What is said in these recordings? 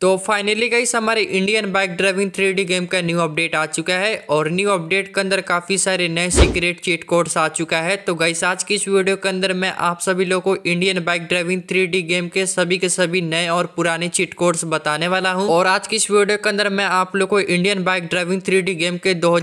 तो finally guys हमारे Indian bike driving three game का न्यू अपडेट आ चुका है और न्यू अपडेट के अंदर काफ़ी सारे नए सीक्रेट चीट कोड्स आ चुका है तो गाइस आज की इस वीडियो के अंदर मैं आप सभी लोगों को Indian bike driving three game के सभी के सभी नए और पुराने चीट कोड्स बताने वाला हूँ और आज की इस वीडियो के अंदर मैं आप लोग को Indian bike driving three game के दो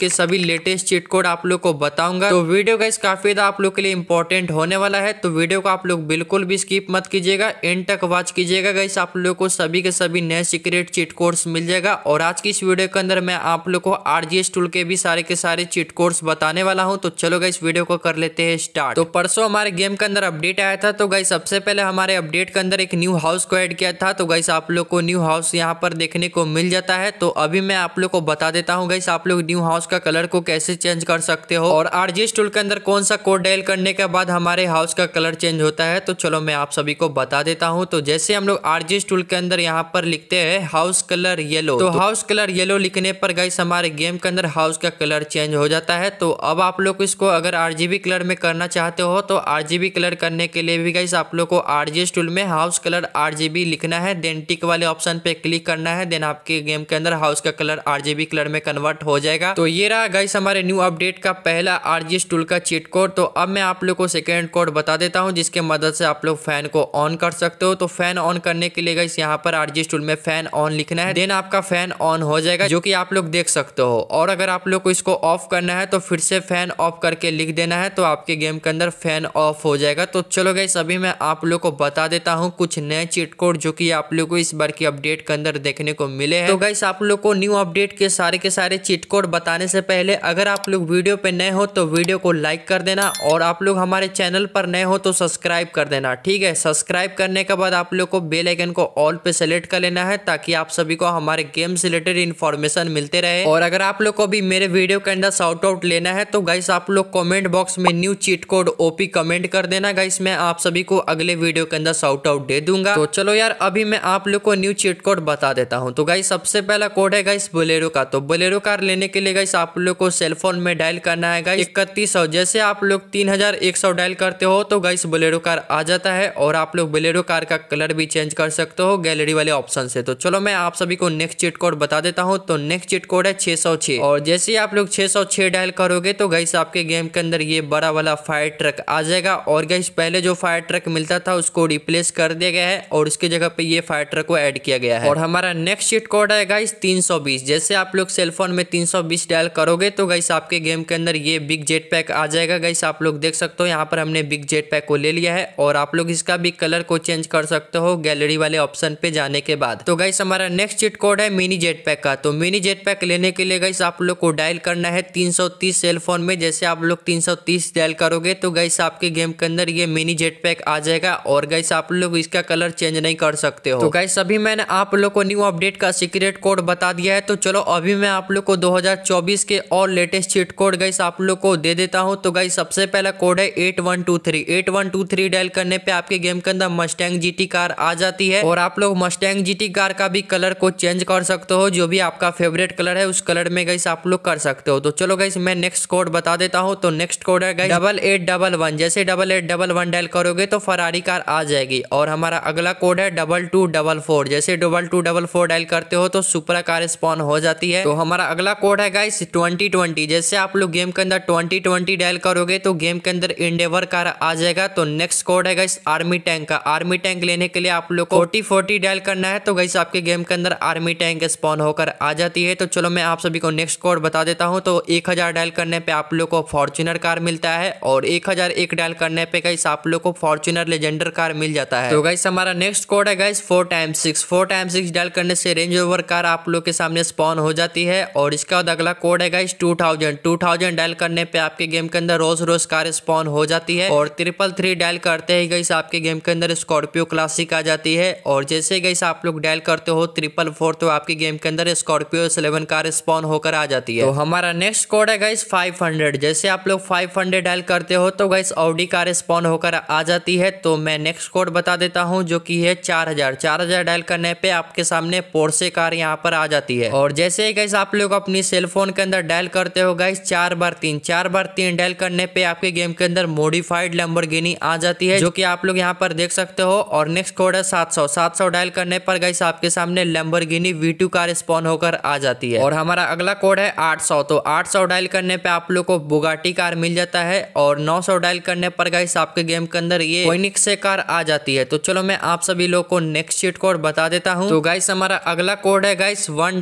के सभी लेटेस्ट चीट कोड आप लोग को बताऊंगा तो वीडियो गाइस काफ़ी ज्यादा आप लोग के लिए इंपॉर्टेंट होने वाला है तो वीडियो को आप लोग बिल्कुल भी स्किप मत कीजिएगा एंड तक वॉच कीजिएगा गाइस आप लोग को सभी सभी के सभी नए सीक्रेट चीट कोड्स मिल जाएगा और आज की इस वीडियो के अंदर मैं आप लोग को आरजीएस टूल के भी सारे के सारे चीट कोड्स बताने वाला हूँ तो चलो इस वीडियो को कर लेते हैं स्टार्ट तो परसों हमारे गेम के अंदर अपडेट आया था तो गई सबसे पहले हमारे अपडेट के अंदर एक न्यू हाउस को एड किया था तो गई आप लोग को न्यू हाउस यहाँ पर देखने को मिल जाता है तो अभी मैं आप लोग को बता देता हूँ गई आप लोग न्यू हाउस का कलर को कैसे चेंज कर सकते हो और आरजीएस टूल के अंदर कौन सा कोड डायल करने के बाद हमारे हाउस का कलर चेंज होता है तो चलो मैं आप सभी को बता देता हूँ तो जैसे हम लोग आरजीएस टूल के अंदर यहाँ पर लिखते हैं हाउस कलर येलो तो हाउस कलर येलो लिखने पर गाइस हमारे गेम के अंदर हाउस का कलर चेंज हो जाता है तो अब आप लोग इसको अगर आरजीबी कलर में करना चाहते हो तो आरजीबी कलर करने के लिए भी गाइस आप लोग को आरजीएस टूल में हाउस कलर आरजीबी लिखना है देन टिक वाले ऑप्शन पे क्लिक करना है देन आपके गेम के अंदर हाउस का कलर आरजीबी कलर में कन्वर्ट हो जाएगा तो ये रहा गाइस हमारे न्यू अपडेट का पहला आरजीएस टूल का चीट कोड तो अब मैं आप लोग को सेकेंड कोड बता देता हूँ जिसके मदद से आप लोग फैन को ऑन कर सकते हो तो फैन ऑन करने के लिए गाइस यहाँ पर आरजी टूल में फैन ऑन लिखना है देन आपका फैन ऑन हो जाएगा जो कि आप लोग देख सकते हो और अगर आप लोग को इसको ऑफ करना है तो फिर से फैन ऑफ करके लिख देना है तो आपके गेम के अंदर फैन ऑफ हो जाएगा तो चलो गई सभी मैं आप लोग को बता देता हूँ कुछ नए चिट कोड जो कि आप लोग को इस बार की अपडेट के अंदर देखने को मिले हैं तो गाइस आप लोग को न्यू अपडेट के सारे के सारे चिट कोड बताने से पहले अगर आप लोग वीडियो पे नए हो तो वीडियो को लाइक कर देना और आप लोग हमारे चैनल पर नए हो तो सब्सक्राइब कर देना ठीक है सब्सक्राइब करने के बाद आप लोग को बेलाइकन को ऑल पे सेलेक्ट सेलेक्ट कर लेना है ताकि आप सभी को हमारे गेम से रिलेटेड इन्फॉर्मेशन मिलते रहे और अगर आप लोग को भी मेरे वीडियो के अंदर शॉर्ट आउट लेना है तो गाइस आप लोग कॉमेंट बॉक्स में new cheat code OP comment कर देना गाइस मैं आप सभी को अगले वीडियो के अंदर शॉर्ट आउट दे दूंगा तो चलो यार अभी मैं आप लोग को न्यू चीट कोड बता देता हूँ तो गाइस सबसे पहला कोड है गाइस बोलेरो का तो बोलेरो कार लेने के लिए गाइस आप लोग को सेलफोन में डायल करना है गाइस इकतीस जैसे आप लोग तीन हजार एक सौ डायल करते हो तो गाइस बोलेरो कार आ जाता है और आप लोग बोलेरो कार का कलर भी चेंज कर सकते हो गैलरी वाले ऑप्शन से तो चलो मैं आप सभी को नेक्स्ट चिट कोड बता देता हूँ तो नेक्स्ट चिट कोड है छह और जैसे ही आप लोग छह डायल करोगे तो गई आपके गेम के अंदर ये बड़ा वाला फायर ट्रक आ जाएगा और गई पहले जो फायर ट्रक मिलता था उसको रिप्लेस कर दिया गया है और उसकी जगह पे ये फायर ट्रक को ऐड किया गया है और हमारा नेक्स्ट चिट कोड है गाइस 320 जैसे आप लोग सेलफोन में 320 डायल करोगे तो गाइस आपके गेम के अंदर ये बिग जेट पैक आ जाएगा गाइस आप लोग देख सकते हो यहाँ पर हमने बिग जेट पैक को ले लिया है और आप लोग इसका भी कलर को चेंज कर सकते हो गैलरी वाले ऑप्शन पे जाने आने के बाद तो गाइस हमारा नेक्स्ट चिट कोड है मिनी जेट पैक का तो मिनी जेट पैक लेने के लिए गाइस आप लोग को डायल करना है 330 सेल फोन में जैसे आप लोग 330 डायल करोगे तो गाइस आपके गेम के अंदर ये मिनी जेट पैक आ जाएगा और गाइस आप लोग इसका कलर चेंज नहीं कर सकते हो तो गाइस अभी मैंने आप लोग को न्यू अपडेट का सीक्रेट कोड बता दिया है तो चलो अभी मैं आप लोग को 2024 के और लेटेस्ट चिट कोड गाइस आप लोग को दे देता हूँ तो गाइस सबसे पहला कोड है eight one two three eight one two three dial करने पे आपके गेम के अंदर मस्टैंग जीटी कार आ जाती है और आप लोग मस्टैंग मस्टैंग जी कार का भी कलर को चेंज कर सकते हो जो भी आपका फेवरेट कलर है उस कलर में गई आप लोग कर सकते हो तो चलो गई मैं नेक्स्ट कोड बता देता हूँ तो नेक्स्ट कोड है गई डबल एट डबल वन जैसे double eight double one dial करोगे तो फरारी कार आ जाएगी और हमारा अगला कोड है डबल टू डबल फोर जैसे double two double four dial करते हो तो सुपरा कार स्पॉन हो जाती है तो हमारा अगला कोड है गाइस ट्वेंटी ट्वेंटी जैसे आप लोग गेम के अंदर ट्वेंटी ट्वेंटी डायल करोगे तो गेम के अंदर इंडेवर कार आ जाएगा तो नेक्स्ट कोड है गाइस आर्मी टैंक का आर्मी टैंक लेने के लिए आप लोग फोर्टी फोर्टी डायल करना है तो गई आपके गेम के अंदर आर्मी टैंक स्पॉन होकर आ जाती है तो चलो मैं आप सभी को नेक्स्ट कोड बता देता हूँ तो एक हज़ार डायल करने पे आप लोग को फॉर्चुनर कार मिलता है और एक हज़ार एक डायल करने पे गई आप लोग को फॉर्चुनर लेजेंडर कार मिल जाता है तो गई हमारा नेक्स्ट कोड है guys four time six four time six dial करने से रेंज ओवर कार आप लोग के सामने स्पॉन हो जाती है और इसके बाद अगला कोड है guys two thousand two thousand dial करने पे आपके गेम के अंदर रोज रोज कार स्पॉन हो जाती है और ट्रिपल थ्री डायल करते ही गई आपके गेम के अंदर स्कॉर्पियो क्लासिक आ जाती है और जैसे गई गाइस आप लोग डायल करते हो ट्रिपल फोर तो आपके गेम के अंदर स्कॉर्पियो सेलेवन कार स्पॉन होकर आ जाती है तो हमारा नेक्स्ट कोड है गाइस 500 जैसे आप लोग 500 डायल करते हो तो गाइस ऑडी कार स्पॉन होकर आ जाती है तो मैं नेक्स्ट कोड बता देता हूँ जो की है चार हजार डायल करने पे आपके सामने पोर्से कार यहाँ पर आ जाती है और जैसे ही गाइस आप लोग अपनी सेलफोन के अंदर डायल करते हो गाइस चार बार तीन चार बार तीन डायल करने पे आपके गेम के अंदर मोडिफाइड लंबर आ जाती है जो की आप लोग यहाँ पर देख सकते हो और नेक्स्ट कोड है सात सौ डायल कर करने पर गाइस आपके सामने Lamborghini V two car spawn होकर आ जाती है और हमारा अगला कोड है 800 तो 800 डायल करने पे आप लोग को बुगाटी कार मिल जाता है और 900 डायल करने पर गाइस आपके गेम के अंदर ये से कार आ जाती है तो चलो मैं आप सभी लोग को नेक्स्ट चीट कोड बता देता हूँ तो गाइस हमारा अगला कोड है गाइस वन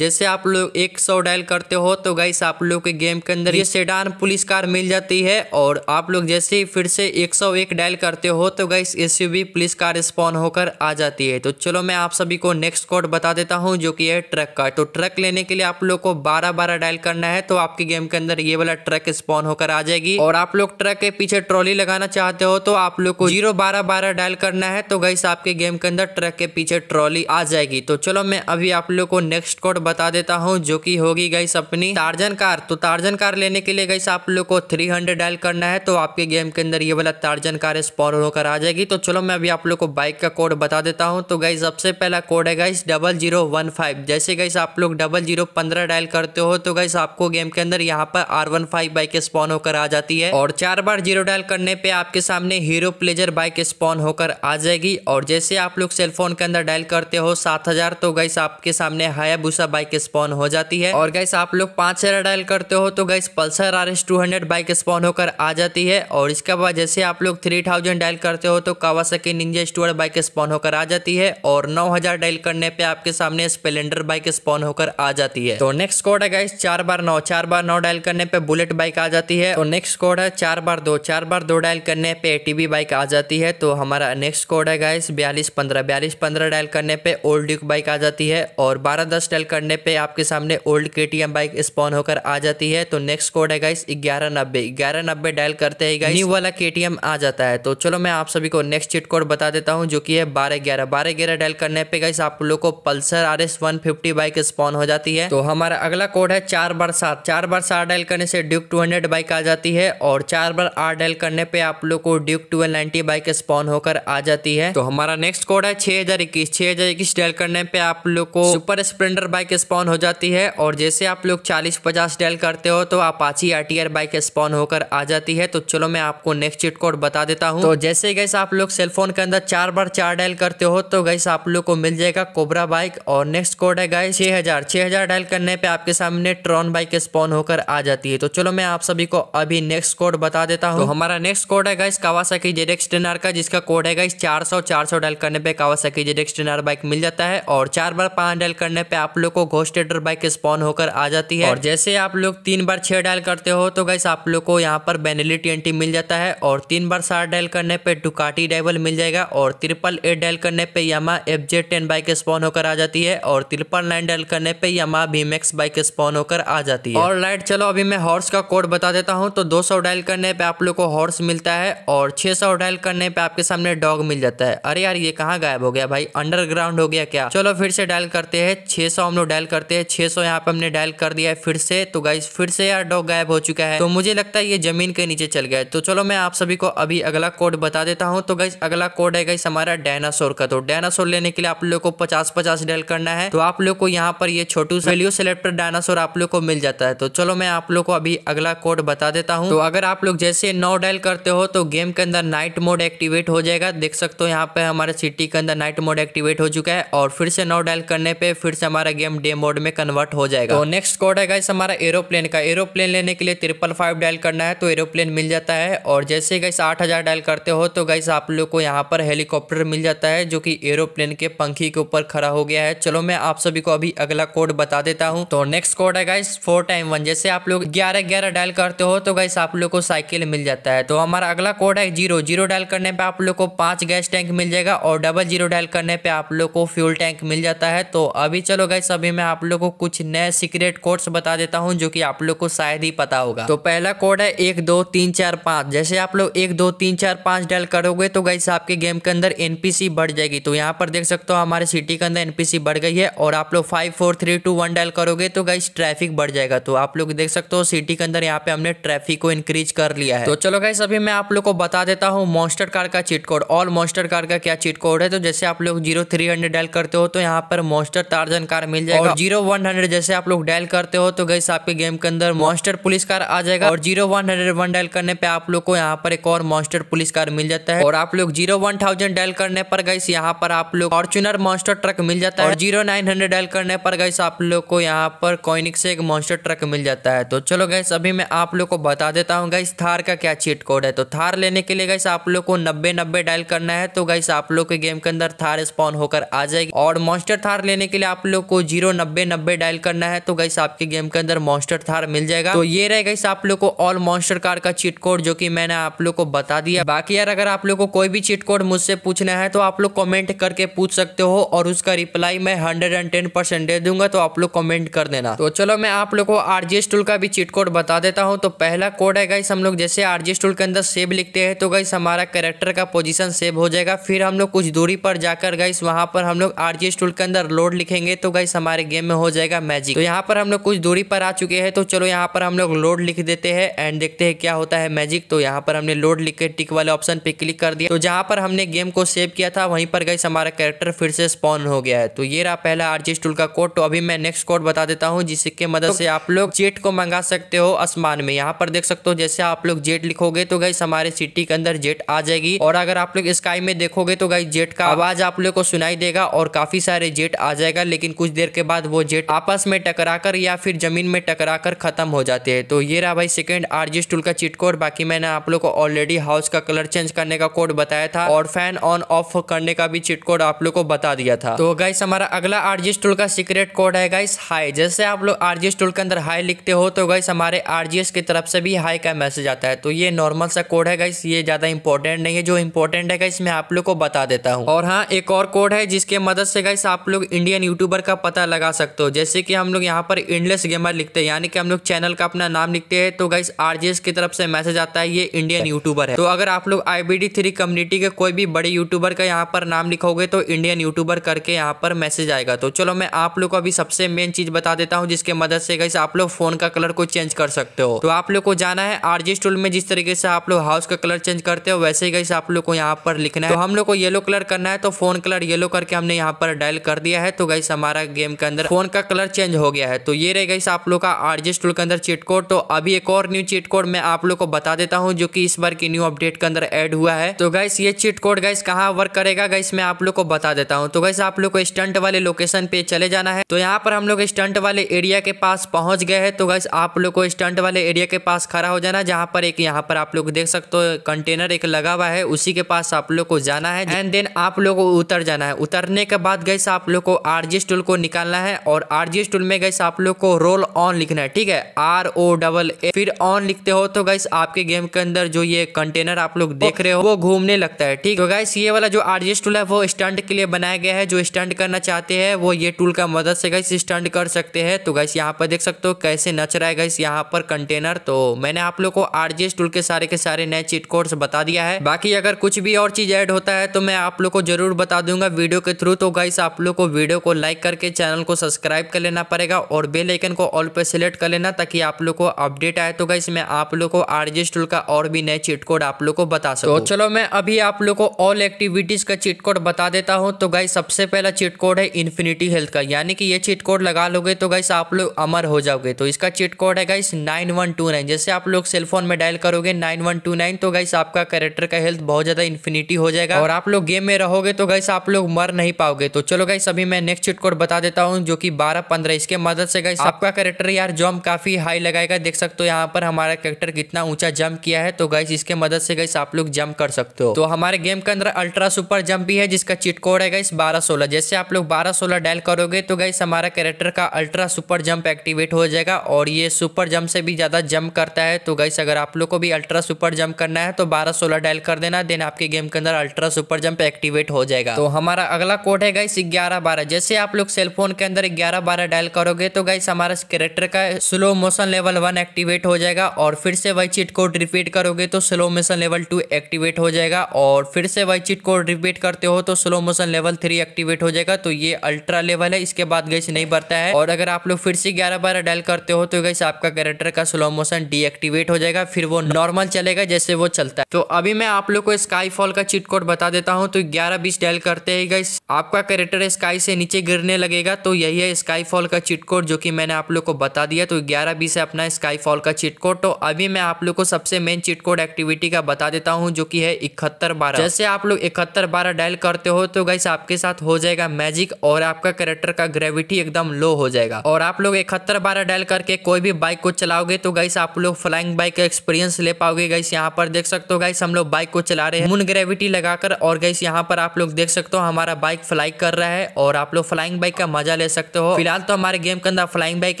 जैसे आप लोग एक डायल करते हो तो गाइस आप लोग के गेम के अंदर ये सेडान पुलिस कार मिल जाती है और आप लोग जैसे ही फिर से एक डायल करते हो तो guys SUV police car spawn होकर आ जाती है तो तो चलो मैं आप सभी को नेक्स्ट कोड बता देता हूँ जो कि है ट्रक का तो ट्रक लेने के लिए आप लोग को बारह बारह डायल करना है तो आपके गेम के अंदर ये वाला ट्रक स्पॉन होकर आ जाएगी और आप लोग ट्रक के पीछे ट्रॉली लगाना चाहते हो तो आप लोग को जीरो बारह बारह डायल करना है तो गई आपके गेम के अंदर ट्रक के पीछे ट्रॉली आ जाएगी तो चलो मैं अभी आप लोग को नेक्स्ट कोड बता देता हूँ जो की होगी गई अपनी तार्जन कार तो तार्जन कार लेने के लिए गई आप लोग को थ्री हंड्रेड डायल करना है तो आपके गेम के अंदर ये वाला तार्जन कार स्पॉन होकर आ जाएगी तो चलो मैं अभी आप लोग को बाइक का कोड बता देता हूँ तो गाइज सबसे पहला कोड है guys double zero one five जैसे गाइस आप लोग डबल जीरो पंद्रह डायल करते हो तो गाइस आपको गेम के अंदर यहाँ पर R one five bike spawn होकर आ जाती है और चार बार जीरो डायल करने पे आपके सामने हीरो प्लेजर बाइक स्पॉन होकर आ जाएगी और जैसे आप लोग सेलफोन के अंदर डायल करते हो सात हजार तो गाइस आपके सामने हायाबूसा बाइक स्पॉन हो जाती है और गाइस आप लोग पांच हजार डायल करते हो तो guys Pulsar R S two hundred bike spawn होकर आ जाती है और इसके बाद जैसे आप लोग थ्री थाउजेंड डायल करते हो तो कावासाकी निंजा स्टूअर बाइक स्पॉन होकर आ जाती है है और 9000 डायल करने पे आपके सामने स्पेलेंडर बाइक स्पॉन होकर आ जाती है तो नेक्स्ट कोड है गाइस चार बार नौ चार बार नौ डायल करने पे बुलेट बाइक आ जाती है तो नेक्स्ट कोड है चार बार दो चार बार दो डायल करने पे एटीबी बाइक आ जाती है तो हमारा नेक्स्ट कोड है गाइस बयालीस पंद्रह बयालीस पंद्रह डायल करने पे ओल्ड ड्यूक बाइक आ जाती है और बारह दस डायल करने पे आपके सामने ओल्ड के बाइक स्पॉन होकर आ जाती है तो नेक्स्ट कोड है गाइस ग्यारह नब्बे ग्यारह नब्बे डायल करते ही गाइस न्यू वाला के आ जाता है तो चलो मैं आप सभी को नेक्स्ट चिट कोड बता देता हूँ जो कि है बारह ग्यारह बारह वगैरह डायल करने पे गाइस आप लोग को Pulsar R S one fifty bike spawn हो जाती है तो हमारा अगला कोड है चार बार सात चार बार सात डायल करने से ड्यूक टू हंड्रेड बाइक आ जाती है और चार बार आर डायल करने पे आप लोग को Duke two ninety bike spawn होकर आ जाती है तो हमारा नेक्स्ट कोड है छह हजार इक्कीस छह हजार इक्कीस डायल करने पे आप लोग को सुपर स्प्लेंडर बाइक स्पॉन हो जाती है और जैसे आप लोग चालीस पचास डायल करते हो तो आप अपाची आर बाइक स्पॉन होकर आ जाती है तो चलो मैं आपको नेक्स्ट चिट कोड बता देता हूँ तो जैसे गैस आप लोग सेलफोन के अंदर चार बार चार डायल करते हो तो गाइस आप लोग को मिल जाएगा कोबरा बाइक और नेक्स्ट कोड है गाइस 6000 हज़ार हज़ार डायल करने पे आपके सामने ट्रॉन बाइक स्पॉन होकर आ जाती है तो चलो मैं आप सभी को अभी नेक्स्ट कोड बता देता हूँ तो हमारा नेक्स्ट कोड है गाइस कावासाकी जेडेक्स एक्स का जिसका कोड है गाइस चार सौ चार सौ डायल करने पे कावासाकी जेडेक्स एक्स बाइक मिल जाता है और चार बार पांच डायल करने पे आप लोग को घोस्टेडर बाइक स्पॉन होकर आ जाती है और जैसे आप लोग तीन बार छह डायल करते हो तो गाइस आप लोग को यहाँ पर बेनेली टी मिल जाता है और तीन बार सात डायल करने पे डुकाटी डाइवल मिल जाएगा और ट्रिपल एट डायल करने पे यहाँ Yamaha F J ten bike spawn होकर आ जाती है और तिरपन लाइन डल करने पे यमा भीमेक्स बाइक स्पॉन होकर आ जाती है और लाइट चलो अभी मैं हॉर्स का कोड बता देता हूँ तो दो सौ डायल करने पे आप लोग को हॉर्स मिलता है और छः सौ डायल करने पे आपके सामने डॉग मिल जाता है अरे यार ये कहाँ गायब हो गया भाई अंडरग्राउंड हो गया क्या चलो फिर से डायल करते हैं छः सौ हम लोग डायल करते हैं छः सौ यहाँ पे हमने डायल कर दिया है फिर से तो गाइस फिर से यार डॉग गायब हो चुका है तो मुझे लगता है ये जमीन के नीचे चल गया है तो चलो मैं आप सभी को अभी अगला कोड बता देता हूँ तो गाइस अगला कोड है गाइस हमारा डायनासोर का तो डायना डायनासोर लेने के लिए आप लोग को पचास पचास डेल करना है तो आप लोग को यहाँ पर ये छोटू वैल्यू सेलेक्ट पर डायनासोर आप लोग को मिल जाता है तो चलो मैं आप लोग को अभी अगला कोड बता देता हूँ तो अगर आप लोग जैसे नौ डायल करते हो तो गेम के अंदर नाइट मोड एक्टिवेट हो जाएगा देख सकते हो यहाँ पे हमारे सिटी के अंदर नाइट मोड एक्टिवेट हो चुका है और फिर से नौ डायल करने पे फिर से हमारा गेम डे मोड में कन्वर्ट हो जाएगा तो नेक्स्ट कोड है गाइस हमारा एरोप्लेन का एरोप्लेन लेने के लिए ट्रिपल फाइव डायल करना है तो एरोप्लेन मिल जाता है और जैसे गाइस आठ हजार डायल करते हो तो गाइस आप लोग को यहाँ पर हेलीकॉप्टर मिल जाता है जो की एरोप्लेन के पंखी के ऊपर खड़ा हो गया है चलो मैं आप सभी को अभी अगला कोड बता देता हूँ तो नेक्स्ट कोड है गाइस फोर टाइम वन जैसे आप लोग ग्यारह ग्यारह डायल करते हो तो गाइस आप लोग को साइकिल मिल जाता है तो हमारा अगला कोड है जीरो जीरो डायल करने पे आप लोग को पांच गैस टैंक मिल जाएगा और डबल जीरो डायल करने पे आप लोग को फ्यूल टैंक मिल जाता है तो अभी चलो गाइस अभी मैं आप लोग को कुछ नए सीक्रेट कोड्स बता देता हूँ जो की आप लोग को शायद ही पता होगा तो पहला कोड है एक दो तीन चार पाँच जैसे आप लोग एक दो तीन चार पाँच डायल करोगे तो गाइस आपके गेम के अंदर एनपीसी बढ़ जाएगी तो यहाँ पर देख सकते हो हमारे सिटी के अंदर एनपीसी बढ़ गई है और आप लोग five four three two one dial करोगे तो गाइस ट्रैफिक बढ़ जाएगा तो आप लोग देख सकते हो सिटी के अंदर यहाँ पे हमने ट्रैफिक को इंक्रीज कर लिया है तो चलो गाइस अभी मैं आप लोग को बता देता हूँ मॉन्स्टर कार का cheat code all monster car का क्या चिट कोड है तो जैसे आप लोग जीरो थ्री हंड्रेड डायल करते हो तो यहाँ पर मॉन्स्टर तार्जन कार मिल जाएगा जीरो वन हंड्रेड जैसे आप लोग डायल करते हो तो गाइस आपके गेम के अंदर मॉन्स्टर पुलिस कार आ जाएगा और zero one hundred one dial करने पे आप लोग को यहाँ पर एक और मॉन्स्टर पुलिस कार मिल जाता है और आप लोग जीरो वन थाउजेंड डायल करने पर गाइस यहाँ पर पर आप लोग फॉर्चुनर मॉन्स्टर ट्रक मिल जाता है जीरो नाइन हंड्रेड डायल करने पर गैस आप लोग को यहाँ पर कॉइनिक से एक मॉन्स्टर ट्रक मिल जाता है तो चलो गैस अभी मैं आप लोग को बता देता हूँ गैस थार का क्या चीट कोड है तो थार लेने के लिए गैस आप लोग को नब्बे नब्बे डायल करना है तो गैस आप लोग के गेम के अंदर थार स्पॉन होकर आ जाएगी और मॉन्स्टर थार लेने के लिए आप लोग को जीरो नब्बे नब्बे डायल करना है तो गैस आपके गेम के अंदर मॉन्स्टर थार मिल जाएगा तो ये रहे गैस आप लोग को ऑल मॉन्स्टर कार का चीट कोड जो की मैंने आप लोग को बता दिया बाकी यार अगर आप लोग को कोई भी चीट कोड मुझसे पूछना है तो आप लोग कॉमेंट करके पूछ सकते हो और उसका रिप्लाई मैं हंड्रेड एंड टेन परसेंट दे दूंगा तो आप लोग कमेंट कर देना तो चलो मैं आप लोग को आरजीएस टूल का भी चीट कोड बता देता हूँ तो पहला कोड है गाइस हम लोग जैसे आरजीएस टूल के अंदर सेव लिखते हैं तो गाइस हमारा कैरेक्टर का पोजिशन सेव हो जाएगा फिर हम लोग कुछ दूरी पर जाकर गाइस वहाँ पर हम लोग आरजीएस टूल के अंदर लोड लिखेंगे तो गाइस हमारे गेम में हो जाएगा मैजिक तो यहाँ पर हम लोग कुछ दूरी पर आ चुके हैं तो चलो यहाँ पर हम लोग लोड लिख देते हैं एंड देखते हैं क्या होता है मैजिक तो यहाँ पर हमने लोड लिख के टिक वाले ऑप्शन पे क्लिक कर दिया तो जहाँ पर हमने गेम को सेव किया था वहीं पर गाइस हमारा कैरेक्टर फिर से स्पॉन हो गया है तो ये रहा पहला आरजी टूल का कोड तो अभी मैं नेक्स्ट कोड बता देता हूँ जिसके मदद तो से आप लोग जेट को मंगा सकते हो आसमान में यहाँ पर देख सकते हो जैसे आप लोग जेट लिखोगे तो गई हमारे सिटी के अंदर जेट आ जाएगी और अगर आप लोग स्काई में देखोगे तो गई जेट का आवाज आप लोग को सुनाई देगा और काफी सारे जेट आ जाएगा लेकिन कुछ देर के बाद वो जेट आपस में टकरा या फिर जमीन में टकरा खत्म हो जाते हैं तो ये रहा भाई सेकेंड आरजी टूल का चिट कोड बाकी मैंने आप लोग को ऑलरेडी हाउस का कलर चेंज करने का कोड बताया था और फैन ऑन ऑफ करने का भी चिट सीक्रेट कोड आप लोग को बता दिया था तो गाइस हमारा अगला आरजीएस टूल का सीक्रेट कोड है गाइस हाई जैसे आप लोग आरजीएस टूल के अंदर हाई लिखते हो तो गाइस हमारे आरजीएस की तरफ से भी हाई का मैसेज आता है तो ये नॉर्मल सा कोड है गाइस ये ज़्यादा इंपॉर्टेंट नहीं है जो इंपॉर्टेंट है गाइस मैं आप लोग को बता देता हूँ और हाँ एक और कोड है जिसके मदद से गाइस आप लोग इंडियन यूट्यूबर का पता लगा सकते हो जैसे कि हम लोग यहाँ पर इंडलेस गेमर लिखते हैं यानी कि हम लोग चैनल का अपना नाम लिखते हैं तो गाइस आरजीएस की तरफ से मैसेज आता है ये इंडियन यूट्यूबर है तो अगर आप लोग आईबीडी थ्री कम्युनिटी के कोई भी बड़े यूट्यूबर का यहाँ पर नाम लिखो लिखोगे तो इंडियन यूट्यूबर करके यहाँ पर मैसेज आएगा तो चलो मैं आप लोग को अभी सबसे मेन चीज़ बता देता हूँ जिसके मदद से कैसे आप लोग फ़ोन का कलर को चेंज कर सकते हो तो आप लोग को जाना है आरजी स्टूल में जिस तरीके से आप लोग हाउस का कलर चेंज करते हो वैसे ही कैसे आप लोग को यहाँ पर लिखना है तो हम लोग को येलो कलर करना है तो फ़ोन कलर येलो करके हमने यहाँ पर डायल कर दिया है तो गई हमारा गेम के अंदर फ़ोन का कलर चेंज हो गया है तो ये रहे गई आप लोग का आरजी स्टूल के अंदर चीट कोड तो अभी एक और न्यू चीट कोड मैं आप लोग को बता देता हूँ जो की इस बार की न्यू अपडेट के अंदर एड हुआ है तो गाइस ये चीट कोड गाइस कहाँ वर्क करेगा गाइस मैं आप लोग को बता देता हूँ तो वैसे आप लोग को स्टंट वाले लोकेशन पे चले जाना है तो यहाँ पर हम लोग स्टंट वाले एरिया के पास पहुंच गए हैं तो गैस आप लोग को स्टंट वाले एरिया के पास खड़ा हो जाना जहाँ पर एक यहाँ पर आप लोग देख सकते हो कंटेनर एक लगा हुआ है उसी के पास आप लोग को जाना है एंड देन आप लोग को उतर जाना है उतरने के बाद गैस आप लोग को आरजी स्टूल को निकालना है और आरजी स्टूल में गैस आप लोग को रोल ऑन लिखना है ठीक है आर ओ डबल ए फिर ऑन लिखते हो तो गैस आपके गेम के अंदर जो ये कंटेनर आप लोग देख रहे हो वो घूमने लगता है ठीक है तो गैस ये वाला जो आरजी स्टूल है वो स्टंट के लिए बनाया गया है जो स्टंट करना चाहते हैं वो ये टूल का मदद से गई स्टंट कर सकते हैं तो गैस यहाँ पर देख सकते हो कैसे नच रहा है गैस यहाँ पर कंटेनर तो मैंने आप लोग को आरजीएस टूल के सारे के सारे नए चीट कोड्स बता दिया है बाकी अगर कुछ भी और चीज ऐड होता है तो मैं आप लोग को जरूर बता दूंगा वीडियो के थ्रू तो गाइस आप लोग को वीडियो को लाइक करके चैनल को सब्सक्राइब कर लेना पड़ेगा और बेल आइकन को ऑल पे सिलेक्ट कर लेना ताकि आप लोग को अपडेट आए तो गाइस मैं आप लोग को आरजीएस टूल का और भी नए चीट कोड आप लोग को बता सकूं तो चलो मैं अभी आप लोग को ऑल एक्टिविटीज का चिटकोड बता देता हूँ तो गाइस सबसे पहला चिट कोड है इन्फिनिटी हेल्थ का यानी कि ये चिट कोड लगा लोगे तो गाइस आप लोग अमर हो जाओगे तो इसका चिट कोड है guys nine one two nine जैसे आप लोग सेलफोन में डायल करोगे नाइन वन टू नाइन तो गाइस आपका कैरेक्टर का हेल्थ बहुत ज़्यादा इन्फिनिटी हो जाएगा और आप लोग गेम में रहोगे तो गाइस आप लोग मर नहीं पाओगे तो चलो गाइस अभी मैं नेक्स्ट चिट कोड बता देता हूँ जो की बारह पंद्रह इसके मदद से गाइस आपका कैरेक्टर यार जम काफ़ी हाई लगाएगा देख सकते हो यहाँ पर हमारा कैरेक्टर कितना ऊंचा जम्प किया है तो गाइस इसके मदद से गाइस आप लोग जम्प कर सकते हो तो हमारे गेम के अंदर अल्ट्रा सुपर जम्प भी है जिसका चिट कोड है गाइस बारह सोलह जैसे आप लोग बारह सोलह डायल करोगे तो गाइस हमारा कैरेक्टर का अल्ट्रा सुपर जंप एक्टिवेट हो जाएगा और ये सुपर जंप से भी ज़्यादा जंप करता है तो गाइस अगर आप लोग को भी अल्ट्रा सुपर जंप करना है तो बारह सोलह डायल कर देना देन आपके गेम के अंदर अल्ट्रा सुपर जंप एक्टिवेट हो जाएगा तो हमारा अगला कोड है गाइस ग्यारह बारह जैसे आप लोग सेलफोन के अंदर ग्यारह बारह डायल करोगे तो गाइस हमारा कैरेक्टर का slow motion level one activate हो जाएगा और फिर से वही चिट कोड रिपीट करोगे तो slow motion level two activate हो जाएगा और फिर से वही चिट कोड रिपीट करते हो तो slow motion level three activate हो जाएगा तो ये अल्ट्रा लेवल है इसके बाद गैस नहीं बढ़ता है और अगर आप लोग फिर से ग्यारह बारह डायल करते हो तो गैस आपका कैरेक्टर का स्लो मोशन डीएक्टिवेट हो जाएगा फिर वो नॉर्मल चलेगा जैसे वो चलता है तो अभी मैं आप लोग को स्काई फॉल का चीट कोड बता देता हूँ तो ग्यारह बीस डायल करते ही गैस आपका कैरेक्टर स्काई से नीचे गिरने लगेगा तो यही है स्काई फॉल का चीट कोड जो कि मैंने आप लोग को बता दिया तो ग्यारह बीस है अपना स्काई फॉल का चीट कोड तो अभी मैं आप लोग को सबसे मेन चीट कोड एक्टिविटी का बता देता हूँ जो की है इकहत्तर बारह जैसे आप लोग इकहत्तर बारह डायल कर करते हो तो गाइस आपके साथ हो जाएगा मैजिक और आपका कैरेक्टर का ग्रेविटी एकदम लो हो जाएगा और आप लोग इकहत्तर बारह डायल करके कोई भी बाइक को चलाओगे तो गाइस आप लोग फ्लाइंग बाइक का एक्सपीरियंस ले पाओगे गाइस यहाँ पर देख सकते हो गाइस हम लोग बाइक को चला रहे हैं मून ग्रेविटी लगाकर और गाइस यहाँ पर आप लोग देख सकते हो हमारा बाइक फ्लाई कर रहा है और आप लोग फ्लाइंग बाइक का मजा ले सकते हो फिलहाल तो हमारे गेम के अंदर फ्लाइंग बाइक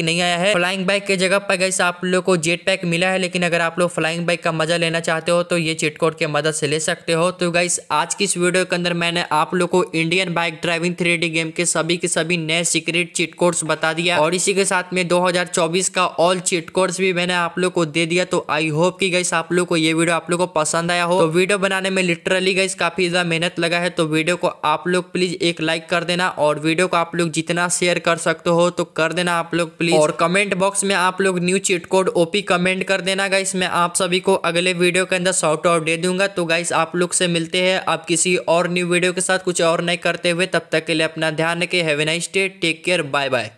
नहीं आया है फ्लाइंग बाइक के जगह पर गाइस आप लोग को जेट पैक मिला है लेकिन अगर आप लोग फ्लाइंग बाइक का मजा लेना चाहते हो तो ये चिटकोट के मदद से ले सकते हो तो गाइस आज की इस वीडियो के अंदर मैंने आप लोग को Indian bike driving three game के सभी के सभी नए सीक्रेट चीट कोड्स बता दिया और इसी के साथ में 2024 का ऑल चीट कोड्स भी मैंने आप लोग को दे दिया तो आई होप की गई आप लोग को ये वीडियो आप लोग को पसंद आया हो तो वीडियो बनाने में लिटरली गई काफी ज्यादा मेहनत लगा है तो वीडियो को आप लोग प्लीज एक लाइक कर देना और वीडियो को आप लोग जितना शेयर कर सकते हो तो कर देना आप लोग प्लीज और कमेंट बॉक्स में आप लोग new cheat code OP comment कर देना गाइस मैं आप सभी को अगले वीडियो के अंदर शॉर्ट आउट दे दूंगा तो गाइस आप लोग से मिलते हैं आप किसी और न्यू वीडियो के साथ कुछ और नहीं करते हुए तब तक के लिए अपना ध्यान रखें have a nice day take care bye bye